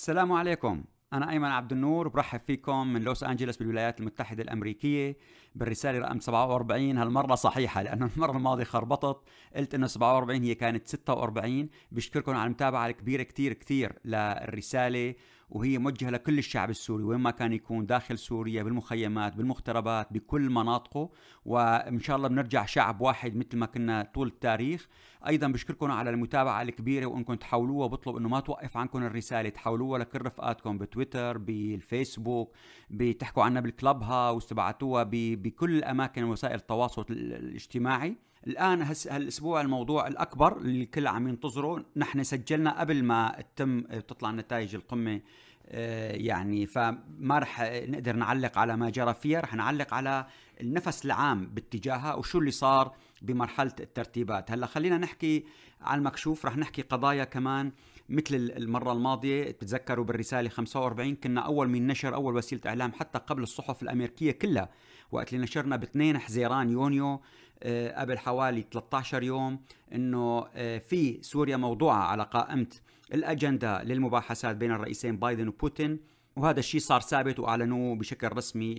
السلام عليكم أنا أيمن عبد النور برحب فيكم من لوس أنجلوس بالولايات المتحدة الأمريكية بالرسالة رقم 47 هالمرة صحيحة لأنه المرة الماضية خربطت قلت إنه 47 هي كانت 46 بشكركم على المتابعة الكبيرة كتير كتير للرسالة وهي موجهه لكل الشعب السوري وين ما كان يكون داخل سوريا بالمخيمات بالمغتربات بكل مناطقه وان شاء الله بنرجع شعب واحد مثل ما كنا طول التاريخ ايضا بشكركم على المتابعه الكبيره وانكم تحولوها وبطلب انه ما توقف عنكم الرساله تحولوها لكل رفقاتكم بتويتر بالفيسبوك بتحكوا عنا بالكلب هاوس تبعتوها بكل اماكن وسائل التواصل الاجتماعي الان هس هالاسبوع الموضوع الاكبر اللي الكل عم ينتظره نحن سجلنا قبل ما تتم تطلع نتائج القمه آه، يعني فما رح نقدر نعلق على ما جرى فيها رح نعلق على النفس العام باتجاهها وشو اللي صار بمرحله الترتيبات هلا خلينا نحكي على المكشوف رح نحكي قضايا كمان مثل المره الماضيه بتتذكروا بالرساله 45 كنا اول من نشر اول وسيله اعلام حتى قبل الصحف الامريكيه كلها وقت اللي نشرنا ب 2 حزيران يونيو آه، قبل حوالي 13 يوم انه آه، في سوريا موضوعه على قائمه الاجنده للمباحثات بين الرئيسين بايدن وبوتين وهذا الشيء صار ثابت واعلنوه بشكل رسمي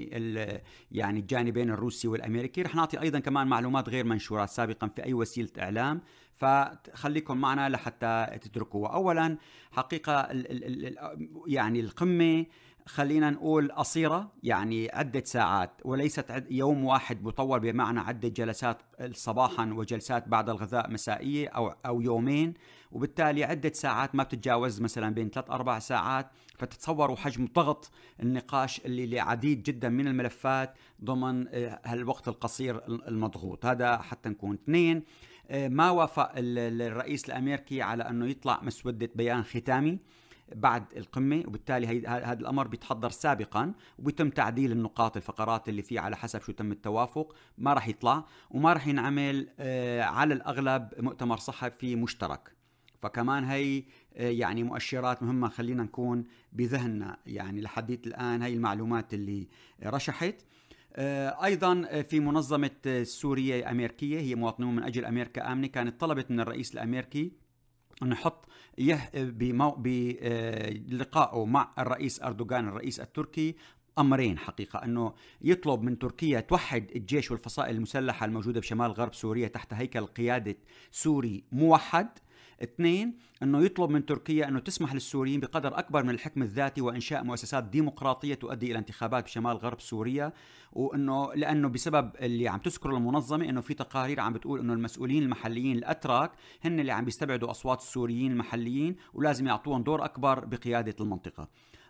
يعني الجانبين الروسي والامريكي رح نعطي ايضا كمان معلومات غير منشوره سابقا في اي وسيله اعلام فخليكم معنا لحتى تتركوها اولا حقيقه الـ الـ الـ يعني القمه خلينا نقول قصيرة يعني عدة ساعات وليست يوم واحد مطول بمعنى عدة جلسات صباحا وجلسات بعد الغذاء مسائية أو, أو يومين وبالتالي عدة ساعات ما بتتجاوز مثلا بين ثلاث أربع ساعات فتتصوروا حجم ضغط النقاش اللي لعديد جدا من الملفات ضمن آه، هالوقت القصير المضغوط هذا حتى نكون اثنين آه، ما وافق الرئيس الأمريكي على أنه يطلع مسودة بيان ختامي بعد القمه وبالتالي هذا الامر بيتحضر سابقا وبيتم تعديل النقاط الفقرات اللي فيه على حسب شو تم التوافق ما راح يطلع وما راح ينعمل آه، على الاغلب مؤتمر صحفي مشترك فكمان هي آه، يعني مؤشرات مهمه خلينا نكون بذهننا يعني لحديت الان هي المعلومات اللي رشحت آه، ايضا في منظمه السوريه الامريكيه هي مواطنون من اجل امريكا امنه كانت طلبت من الرئيس الامريكي نحط يه بلقائه آه، مع الرئيس أردوغان الرئيس التركي امرين حقيقه انه يطلب من تركيا توحد الجيش والفصائل المسلحه الموجوده بشمال غرب سوريا تحت هيكل قياده سوري موحد اثنين انه يطلب من تركيا انه تسمح للسوريين بقدر اكبر من الحكم الذاتي وانشاء مؤسسات ديمقراطيه تؤدي الى انتخابات بشمال غرب سوريا وانه لانه بسبب اللي عم تذكره المنظمه انه في تقارير عم بتقول انه المسؤولين المحليين الاتراك هن اللي عم بيستبعدوا اصوات السوريين المحليين ولازم يعطوهم دور اكبر بقياده المنطقه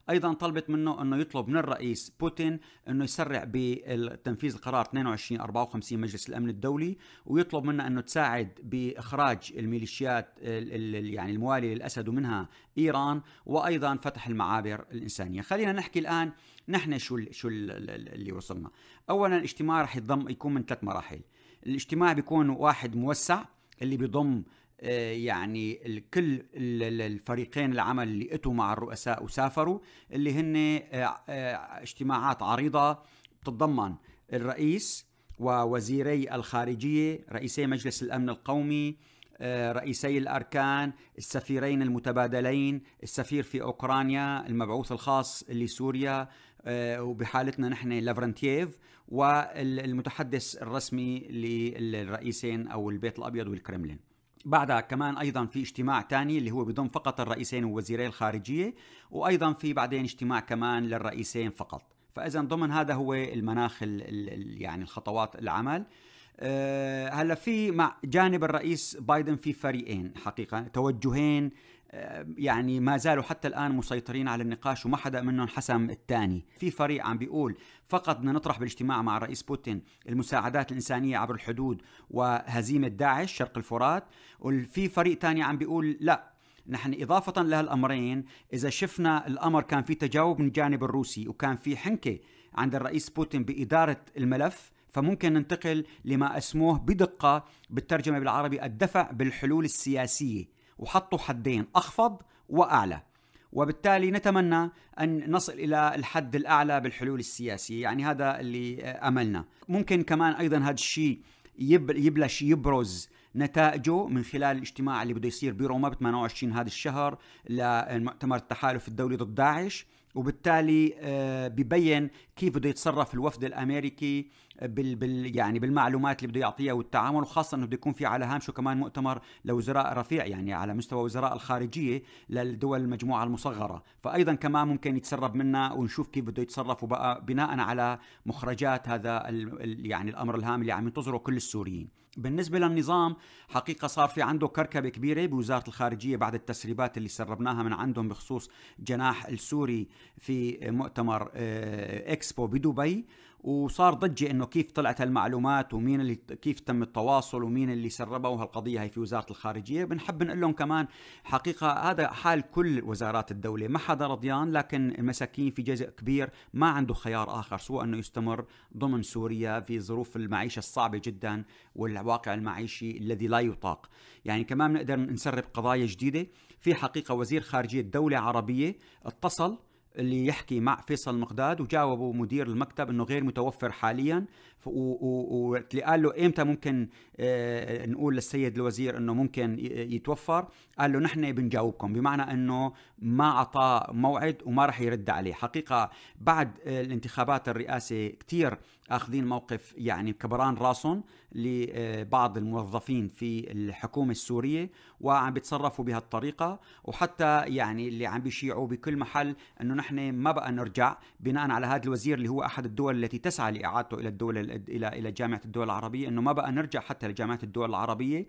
ايضا طلبت منه انه يطلب من الرئيس بوتين انه يسرع بتنفيذ القرار 2254 مجلس الامن الدولي ويطلب منه انه تساعد باخراج الميليشيات يعني المواليه للاسد ومنها ايران وايضا فتح المعابر الانسانيه خلينا نحكي الان نحن شو شو اللي وصلنا اولا الاجتماع راح يضم يكون من ثلاث مراحل الاجتماع بيكون واحد موسع اللي بيضم آه، يعني كل الفريقين العمل اللي اتوا مع الرؤساء وسافروا اللي هن آه، آه، اجتماعات عريضة بتتضمن الرئيس ووزيري الخارجية رئيسي مجلس الأمن القومي رئيسي الأركان السفيرين المتبادلين السفير في أوكرانيا المبعوث الخاص لسوريا وبحالتنا نحن لافرنتييف والمتحدث الرسمي للرئيسين أو البيت الأبيض والكرملين بعدها كمان ايضا في اجتماع ثاني اللي هو بضم فقط الرئيسين ووزيري الخارجيه وايضا في بعدين اجتماع كمان للرئيسين فقط فاذا ضمن هذا هو المناخ الـ الـ يعني الخطوات العمل آه، هلا في مع جانب الرئيس بايدن في فريقين حقيقه توجهين يعني ما زالوا حتى الان مسيطرين على النقاش وما حدا منهم حسم الثاني، في فريق عم بيقول فقط بدنا نطرح بالاجتماع مع الرئيس بوتين المساعدات الانسانيه عبر الحدود وهزيمه داعش شرق الفرات، وفي فريق ثاني عم بيقول لا نحن إضافة لهالأمرين إذا شفنا الأمر كان في تجاوب من الجانب الروسي وكان في حنكة عند الرئيس بوتين بإدارة الملف فممكن ننتقل لما اسموه بدقة بالترجمة بالعربي الدفع بالحلول السياسية وحطوا حدين أخفض وأعلى وبالتالي نتمنى أن نصل إلى الحد الأعلى بالحلول السياسية يعني هذا اللي أملنا ممكن كمان أيضا هذا الشيء يبلش يبرز نتائجه من خلال الاجتماع اللي بده يصير بروما ب 28 هذا الشهر للمؤتمر التحالف الدولي ضد داعش وبالتالي آه، ببين كيف بده يتصرف الوفد الامريكي آه، بال بال يعني بالمعلومات اللي بده يعطيها والتعامل وخاصه انه بده يكون في على هامشه كمان مؤتمر لوزراء رفيع يعني على مستوى وزراء الخارجيه للدول المجموعه المصغره، فايضا كمان ممكن يتسرب منا ونشوف كيف بده يتصرف وبقى بناء على مخرجات هذا ال يعني الامر الهام اللي عم ينتظره كل السوريين. بالنسبة للنظام حقيقة صار في عنده كركبة كبيرة بوزارة الخارجية بعد التسريبات اللي سربناها من عندهم بخصوص جناح السوري في مؤتمر آه، اكسبو بدبي وصار ضجه انه كيف طلعت هالمعلومات ومين اللي كيف تم التواصل ومين اللي سربه وهالقضيه هي في وزاره الخارجيه بنحب نقول لهم كمان حقيقه هذا حال كل وزارات الدوله ما حدا رضيان لكن المساكين في جزء كبير ما عنده خيار اخر سوى انه يستمر ضمن سوريا في ظروف المعيشه الصعبه جدا والواقع المعيشي الذي لا يطاق يعني كمان نقدر نسرب قضايا جديده في حقيقه وزير خارجيه دوله عربيه اتصل اللي يحكي مع فيصل مقداد وجاوبوا مدير المكتب انه غير متوفر حاليا واللي قال له امتى ممكن آه، آه، نقول للسيد الوزير انه ممكن آه، يتوفر قال له نحن بنجاوبكم بمعنى انه ما اعطاه موعد وما راح يرد عليه حقيقه بعد الانتخابات الرئاسه كثير اخذين موقف يعني كبران راسهم لبعض الموظفين في الحكومه السوريه وعم بيتصرفوا بهالطريقه وحتى يعني اللي عم بيشيعوا بكل محل انه نحن ما بقى نرجع بناء على هذا الوزير اللي هو احد الدول التي تسعى لاعادته الى الدوله الى الى جامعه الدول العربيه انه ما بقى نرجع حتى لجامعات الدول العربيه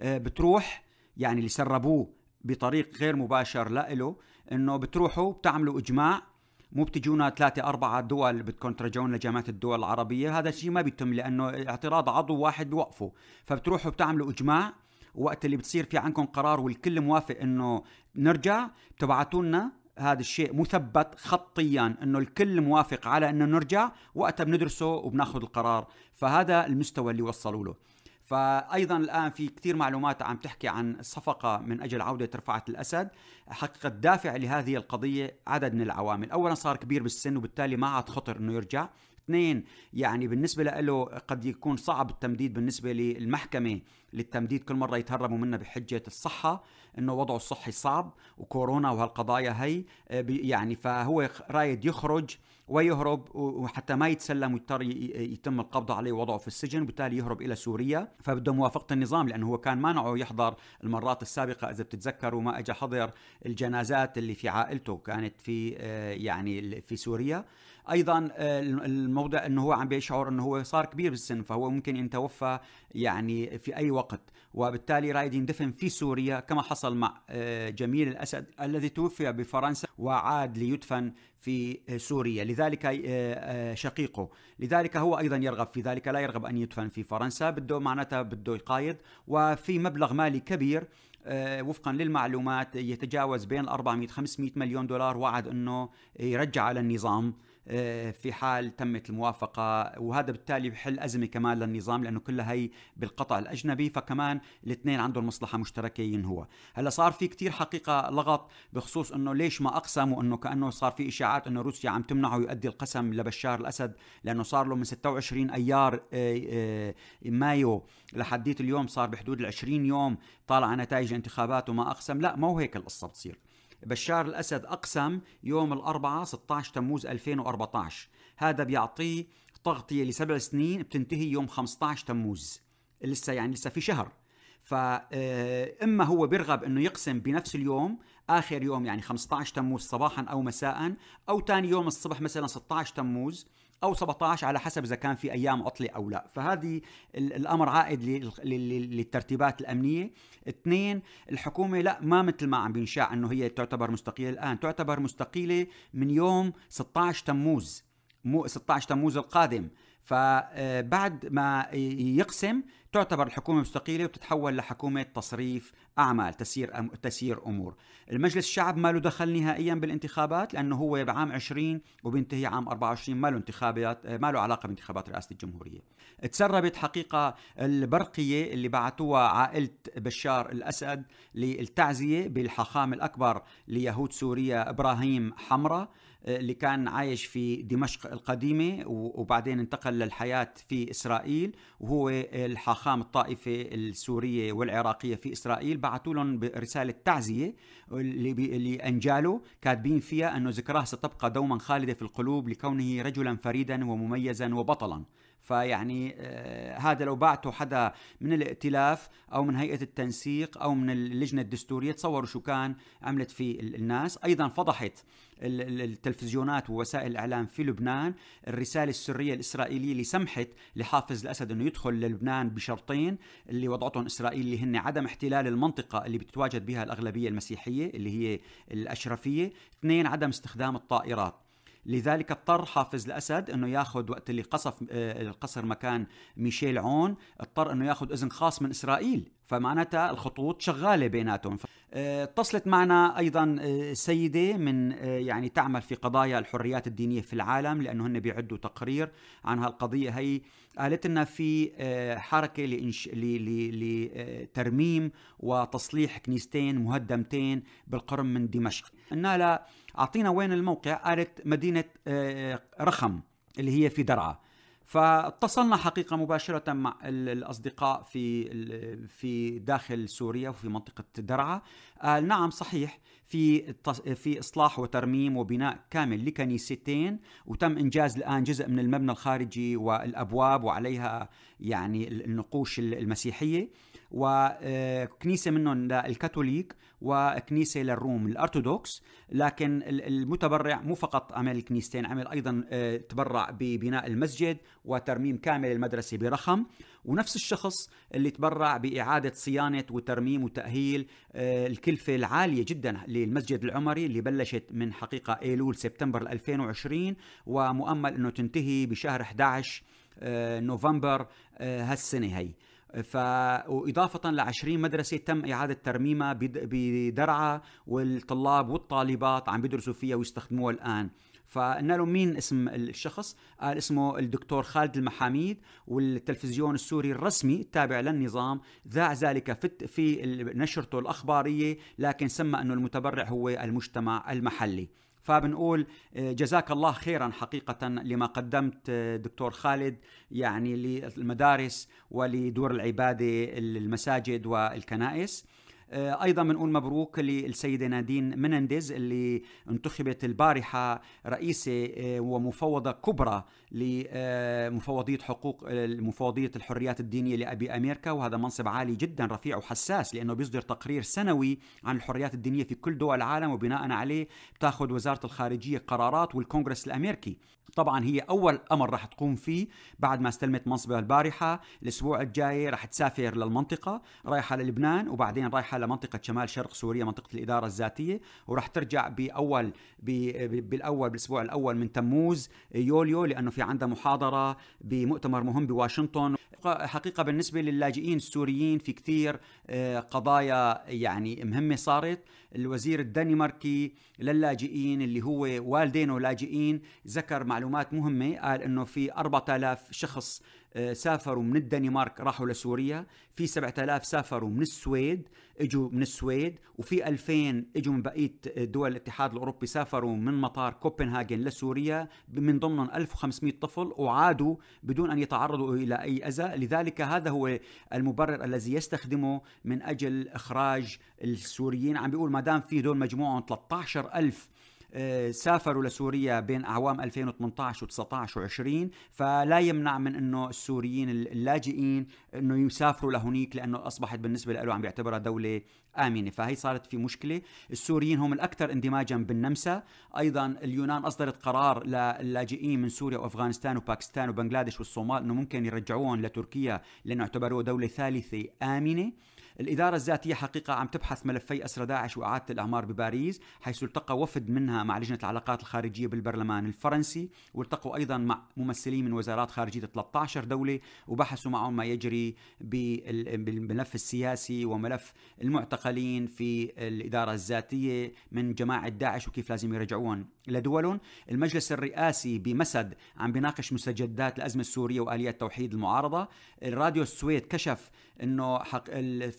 آه، بتروح يعني اللي سربوه بطريق غير مباشر لإله انه بتروحوا بتعملوا اجماع مو بتجونا ثلاثة أربعة دول بدكم ترجعون لجامعة الدول العربية هذا الشيء ما بيتم لأنه اعتراض عضو واحد بوقفه فبتروحوا بتعملوا إجماع وقت اللي بتصير في عندكم قرار والكل موافق انه نرجع بتبعتوا لنا هذا الشيء مثبت خطيا انه الكل موافق على انه نرجع وقتها بندرسه وبناخذ القرار فهذا المستوى اللي وصلوا له فايضا الان في كثير معلومات عم تحكي عن صفقه من اجل عوده رفعت الاسد حقيقه الدافع لهذه القضيه عدد من العوامل اولا صار كبير بالسن وبالتالي ما عاد خطر انه يرجع اثنين يعني بالنسبة له قد يكون صعب التمديد بالنسبة للمحكمة للتمديد كل مرة يتهربوا منها بحجة الصحة انه وضعه الصحي صعب وكورونا وهالقضايا هي آه، يعني فهو رايد يخرج ويهرب وحتى ما يتسلم ويضطر يتم القبض عليه ووضعه في السجن وبالتالي يهرب الى سوريا فبده موافقه النظام لانه هو كان مانعه يحضر المرات السابقه اذا بتتذكروا ما اجى حضر الجنازات اللي في عائلته كانت في آه، يعني في سوريا ايضا آه، الموضع انه هو عم بيشعر انه هو صار كبير بالسن فهو ممكن ان يتوفى يعني في اي وقت وبالتالي رايد يندفن في سوريا كما حصل مع آه، جميل الاسد الذي توفي بفرنسا وعاد ليدفن في سوريا لذلك آه، شقيقه لذلك هو ايضا يرغب في ذلك لا يرغب ان يدفن في فرنسا بده معناتها بده يقايض وفي مبلغ مالي كبير وفقا للمعلومات يتجاوز بين 400 500 مليون دولار وعد انه يرجع على النظام آه، في حال تمت الموافقة وهذا بالتالي بحل أزمة كمان للنظام لأنه كلها هي بالقطع الأجنبي فكمان الاثنين عندهم مصلحة مشتركة ينهوى هلا صار في كتير حقيقة لغط بخصوص أنه ليش ما أقسموا أنه كأنه صار في إشاعات أنه روسيا عم تمنعه يؤدي القسم لبشار الأسد لأنه صار له من 26 أيار آه، آه، مايو لحديت اليوم صار بحدود ال 20 يوم طالع نتائج انتخابات وما أقسم لا مو هيك القصة بتصير بشار الأسد أقسم يوم الأربعة 16 تموز 2014 هذا بيعطيه تغطية لسبع سنين بتنتهي يوم 15 تموز لسه يعني لسه في شهر فإما آه، هو بيرغب أنه يقسم بنفس اليوم آخر يوم يعني 15 تموز صباحا أو مساء أو ثاني يوم الصبح مثلا 16 تموز او 17 على حسب اذا كان في ايام عطله او لا فهذه الامر عائد للترتيبات الامنيه اثنين الحكومه لا ما مثل ما عم بينشاع انه هي تعتبر مستقيله الان تعتبر مستقيله من يوم 16 تموز مو 16 تموز القادم فبعد ما يقسم تعتبر الحكومة مستقيلة وتتحول لحكومة تصريف أعمال تسيير أم... تسيير أمور المجلس الشعب ما له دخل نهائيا بالانتخابات لأنه هو بعام 20 وبينتهي عام 24 ما له انتخابات ما له علاقة بانتخابات رئاسة الجمهورية تسربت حقيقة البرقية اللي بعتوها عائلة بشار الأسد للتعزية بالحاخام الأكبر ليهود سوريا إبراهيم حمرة اللي كان عايش في دمشق القديمة وبعدين انتقل للحياة في إسرائيل وهو الحاخام الطائفة السورية والعراقية في إسرائيل بعثوا لهم رسالة تعزية اللي أنجاله كاتبين فيها أنه ذكراه ستبقى دوما خالدة في القلوب لكونه رجلا فريدا ومميزا وبطلا فيعني آه هذا لو بعته حدا من الائتلاف او من هيئه التنسيق او من اللجنه الدستوريه تصوروا شو كان عملت فيه الناس ايضا فضحت التلفزيونات ووسائل الاعلام في لبنان الرساله السريه الاسرائيليه اللي سمحت لحافظ الاسد انه يدخل للبنان بشرطين اللي وضعتهم اسرائيل اللي هن عدم احتلال المنطقه اللي بتتواجد بها الاغلبيه المسيحيه اللي هي الاشرفيه اثنين عدم استخدام الطائرات لذلك اضطر حافظ الاسد انه ياخذ وقت اللي قصف آه، القصر مكان ميشيل عون اضطر انه ياخذ اذن خاص من اسرائيل فمعناتها الخطوط شغاله بيناتهم اتصلت معنا ايضا آه، سيده من آه، يعني تعمل في قضايا الحريات الدينيه في العالم لانه هن بيعدوا تقرير عن هالقضيه هي قالت لنا في آه، حركه لإنش... لترميم وتصليح كنيستين مهدمتين بالقرم من دمشق قلنا لها اعطينا وين الموقع قالت مدينه رخم اللي هي في درعا فاتصلنا حقيقة مباشرة مع الأصدقاء في في داخل سوريا وفي منطقة درعا قال آه، نعم صحيح في في إصلاح وترميم وبناء كامل لكنيستين وتم إنجاز الآن جزء من المبنى الخارجي والأبواب وعليها يعني النقوش المسيحية وكنيسه منهم للكاثوليك وكنيسه للروم الارثوذكس لكن المتبرع مو فقط عمل الكنيستين عمل ايضا آه، تبرع ببناء المسجد وترميم كامل المدرسه برخم ونفس الشخص اللي تبرع باعاده صيانه وترميم وتاهيل آه، الكلفه العاليه جدا للمسجد العمري اللي بلشت من حقيقه ايلول سبتمبر 2020 ومؤمل انه تنتهي بشهر 11 آه، نوفمبر هالسنه هي ف واضافه ل 20 مدرسه تم اعاده ترميمها بدرعا والطلاب والطالبات عم بيدرسوا فيها ويستخدموها الان فقلنا له مين اسم الشخص؟ قال اسمه الدكتور خالد المحاميد والتلفزيون السوري الرسمي التابع للنظام ذاع ذلك في نشرته الاخباريه لكن سمى انه المتبرع هو المجتمع المحلي. فبنقول آه، جزاك الله خيرا حقيقة لما قدمت آه، دكتور خالد يعني للمدارس ولدور العبادة المساجد والكنائس آه، ايضا بنقول مبروك للسيده نادين منندز اللي انتخبت البارحه رئيسه آه، ومفوضه كبرى لمفوضيه آه، حقوق مفوضيه الحريات الدينيه لابي امريكا وهذا منصب عالي جدا رفيع وحساس لانه بيصدر تقرير سنوي عن الحريات الدينيه في كل دول العالم وبناء عليه بتاخذ وزاره الخارجيه قرارات والكونغرس الامريكي طبعا هي اول امر رح تقوم فيه بعد ما استلمت منصبها البارحه الاسبوع الجاي رح تسافر للمنطقه رايحه للبنان وبعدين رايحه لمنطقه شمال شرق سوريا منطقه الاداره الذاتيه ورح ترجع باول بالاول بالاسبوع الاول من تموز يوليو لانه في عندها محاضره بمؤتمر مهم بواشنطن حقيقة بالنسبة للاجئين السوريين في كثير آه، قضايا يعني مهمة صارت الوزير الدنماركي للاجئين اللي هو والدينه لاجئين ذكر معلومات مهمة قال انه في 4000 شخص آه، سافروا من الدنمارك راحوا لسوريا في 7000 سافروا من السويد اجوا من السويد وفي 2000 اجوا من بقيه دول الاتحاد الاوروبي سافروا من مطار كوبنهاجن لسوريا من ضمنهم 1500 طفل وعادوا بدون ان يتعرضوا الى اي اذى لذلك هذا هو المبرر الذي يستخدمه من اجل اخراج السوريين عم بيقول ما دام في دول مجموعهم 13000 آه، سافروا لسوريا بين أعوام 2018 و19 و20 فلا يمنع من أنه السوريين اللاجئين أنه يسافروا لهنيك لأنه أصبحت بالنسبة له عم بيعتبرها دولة آمنة فهي صارت في مشكلة السوريين هم الأكثر اندماجا بالنمسا أيضا اليونان أصدرت قرار للاجئين من سوريا وأفغانستان وباكستان وبنغلاديش والصومال أنه ممكن يرجعوهم لتركيا لأنه اعتبروه دولة ثالثة آمنة الإدارة الذاتية حقيقة عم تبحث ملفي أسرى داعش وإعادة الأعمار بباريس حيث التقى وفد منها مع لجنة العلاقات الخارجية بالبرلمان الفرنسي والتقوا أيضا مع ممثلين من وزارات خارجية 13 دولة وبحثوا معهم ما يجري بالملف السياسي وملف المعتقلين في الإدارة الذاتية من جماعة داعش وكيف لازم يرجعون لدولهم المجلس الرئاسي بمسد عم بناقش مستجدات الأزمة السورية وآليات توحيد المعارضة الراديو السويد كشف أنه حق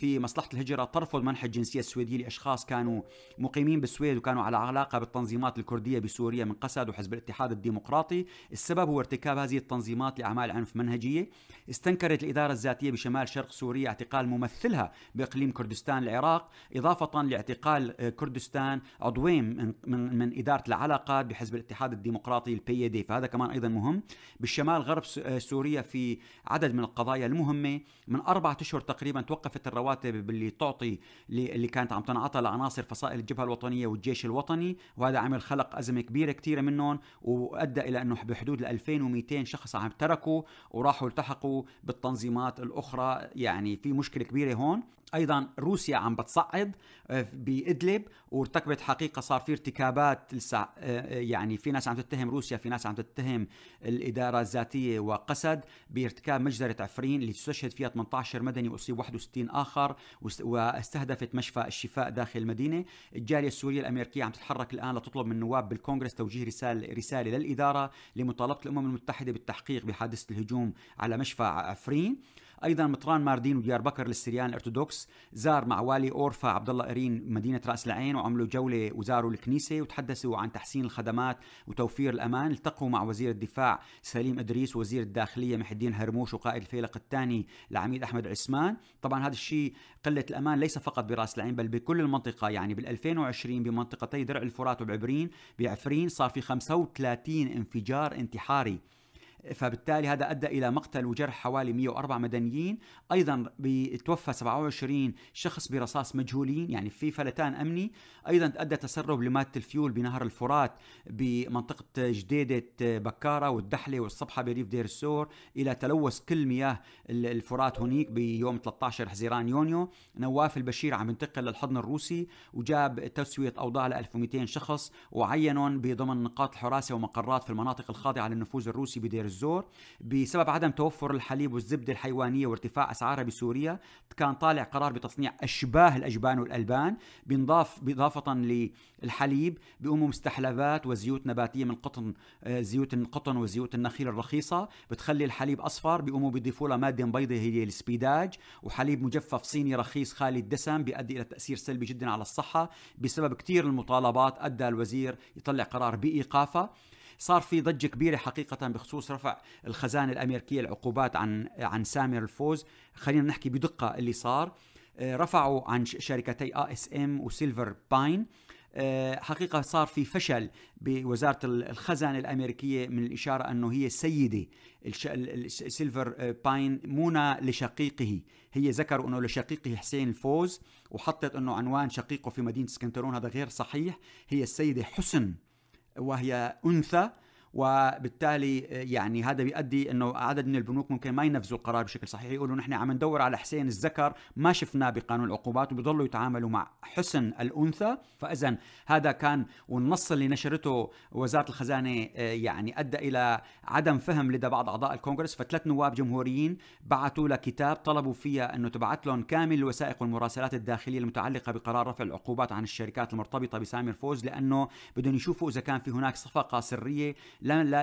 في مصلحة الهجرة طرفوا منح الجنسية السويدية لأشخاص كانوا مقيمين بالسويد وكانوا على علاقة بالتنظيمات الكردية بسوريا من قسد وحزب الاتحاد الديمقراطي السبب هو ارتكاب هذه التنظيمات لأعمال عنف منهجية استنكرت الإدارة الذاتية بشمال شرق سوريا اعتقال ممثلها بإقليم كردستان العراق إضافة لاعتقال آه، كردستان عضوين من, من, من إدارة العلاقات بحزب الاتحاد الديمقراطي البي دي فهذا كمان أيضا مهم بالشمال غرب آه، سوريا في عدد من القضايا المهمة من أربعة أشهر تقريبا توقفت الرواتب الرواتب اللي تعطي اللي كانت عم تنعطى لعناصر فصائل الجبهه الوطنيه والجيش الوطني وهذا عمل خلق ازمه كبيره كثيره منهم وادى الى انه بحدود ال 2200 شخص عم تركوا وراحوا التحقوا بالتنظيمات الاخرى يعني في مشكله كبيره هون ايضا روسيا عم بتصعد آه، بادلب وارتكبت حقيقه صار في ارتكابات لسه آه، آه، يعني في ناس عم تتهم روسيا في ناس عم تتهم الاداره الذاتيه وقسد بارتكاب مجزره عفرين اللي استشهد فيها 18 مدني واصيب 61 اخر واستهدفت مشفى الشفاء داخل المدينه الجاليه السوريه الامريكيه عم تتحرك الان لتطلب من نواب بالكونغرس توجيه رساله رساله للاداره لمطالبه الامم المتحده بالتحقيق بحادثه الهجوم على مشفى عفرين ايضا مطران ماردين وديار بكر للسريان الارثوذكس زار مع والي اورفا عبد الله قرين مدينه راس العين وعملوا جوله وزاروا الكنيسه وتحدثوا عن تحسين الخدمات وتوفير الامان التقوا مع وزير الدفاع سليم ادريس وزير الداخليه محي الدين هرموش وقائد الفيلق الثاني العميد احمد عثمان طبعا هذا الشيء قله الامان ليس فقط براس العين بل بكل المنطقه يعني بال2020 بمنطقتي درع الفرات وبعبرين بعفرين صار في 35 انفجار انتحاري فبالتالي هذا أدى إلى مقتل وجرح حوالي 104 مدنيين أيضا توفى 27 شخص برصاص مجهولين يعني في فلتان أمني أيضا أدى تسرب لمادة الفيول بنهر الفرات بمنطقة جديدة بكارة والدحلة والصبحة بريف دير السور إلى تلوث كل مياه الفرات هناك بيوم 13 حزيران يونيو نواف البشير عم ينتقل للحضن الروسي وجاب تسوية أوضاع ل 1200 شخص وعينهم بضمن نقاط الحراسة ومقرات في المناطق الخاضعة للنفوذ الروسي بدير الزور بسبب عدم توفر الحليب والزبدة الحيوانية وارتفاع أسعارها بسوريا كان طالع قرار بتصنيع أشباه الأجبان والألبان بنضاف إضافة للحليب بأمم مستحلبات وزيوت نباتية من قطن آه، زيوت القطن وزيوت النخيل الرخيصة بتخلي الحليب أصفر بأمم بيضيفوا لها مادة بيضة هي السبيداج وحليب مجفف صيني رخيص خالي الدسم بيؤدي إلى تأثير سلبي جدا على الصحة بسبب كثير المطالبات أدى الوزير يطلع قرار بإيقافه صار في ضجه كبيره حقيقه بخصوص رفع الخزانه الامريكيه العقوبات عن عن سامر الفوز خلينا نحكي بدقه اللي صار آه، رفعوا عن شركتي اي اس ام وسيلفر باين آه، حقيقه صار في فشل بوزاره الخزانه الامريكيه من الاشاره انه هي سيده سيلفر آه، باين مونا لشقيقه هي ذكروا انه لشقيقه حسين الفوز وحطت انه عنوان شقيقه في مدينه اسكندرون هذا غير صحيح هي السيده حسن وهي أنثى وبالتالي يعني هذا بيؤدي انه عدد من البنوك ممكن ما ينفذوا القرار بشكل صحيح يقولوا نحن عم ندور على حسين الذكر ما شفناه بقانون العقوبات وبيضلوا يتعاملوا مع حسن الانثى فاذا هذا كان والنص اللي نشرته وزاره الخزانه يعني ادى الى عدم فهم لدى بعض اعضاء الكونغرس فثلاث نواب جمهوريين بعثوا لكتاب طلبوا فيها انه تبعت لهم كامل الوثائق والمراسلات الداخليه المتعلقه بقرار رفع العقوبات عن الشركات المرتبطه بسامر فوز لانه بدهم يشوفوا اذا كان في هناك صفقه سريه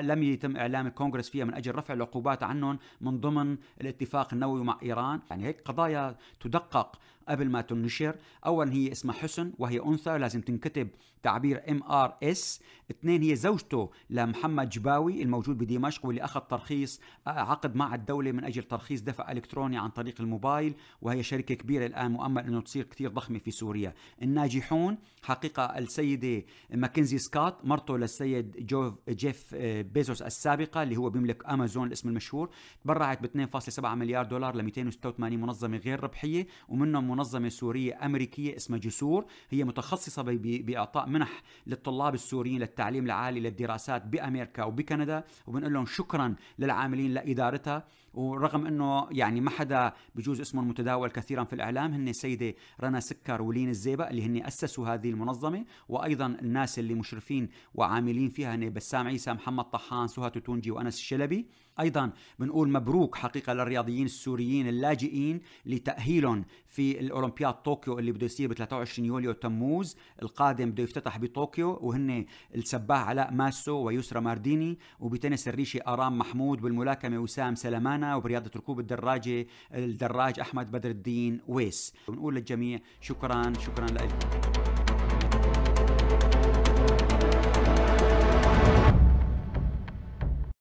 لم يتم اعلام الكونغرس فيها من اجل رفع العقوبات عنهم من ضمن الاتفاق النووي مع ايران يعني هيك قضايا تدقق قبل ما تنشر اولا هي اسمها حسن وهي انثى لازم تنكتب تعبير ام ار اس اثنين هي زوجته لمحمد جباوي الموجود بدمشق واللي اخذ ترخيص آه، عقد مع الدوله من اجل ترخيص دفع الكتروني عن طريق الموبايل وهي شركه كبيره الان مؤمل انه تصير كثير ضخمه في سوريا الناجحون حقيقه السيده ماكنزي سكوت مرته للسيد جوف جيف آه، بيزوس السابقه اللي هو بيملك امازون الاسم المشهور تبرعت ب 2.7 مليار دولار ل 286 منظمه غير ربحيه ومنهم منظمه سوريه امريكيه اسمها جسور هي متخصصه باعطاء منح للطلاب السوريين للتعليم العالي للدراسات بامريكا وبكندا وبنقول لهم شكرا للعاملين لادارتها ورغم انه يعني ما حدا بجوز اسمه متداول كثيرا في الاعلام هن السيده رنا سكر ولين الزيبق اللي هن اسسوا هذه المنظمه وايضا الناس اللي مشرفين وعاملين فيها هن بسام عيسى محمد طحان سهى تونجي وانس الشلبي ايضا بنقول مبروك حقيقه للرياضيين السوريين اللاجئين لتاهيلهم في الاولمبياد طوكيو اللي بده يصير ب 23 يوليو تموز القادم بده يفتتح بطوكيو وهن السباح علاء ماسو ويسرى مارديني وبتنس الريشه ارام محمود بالملاكمه وسام سلمان معنا وبرياضة ركوب الدراجة الدراج أحمد بدر الدين ويس ونقول للجميع شكرا شكرا لكم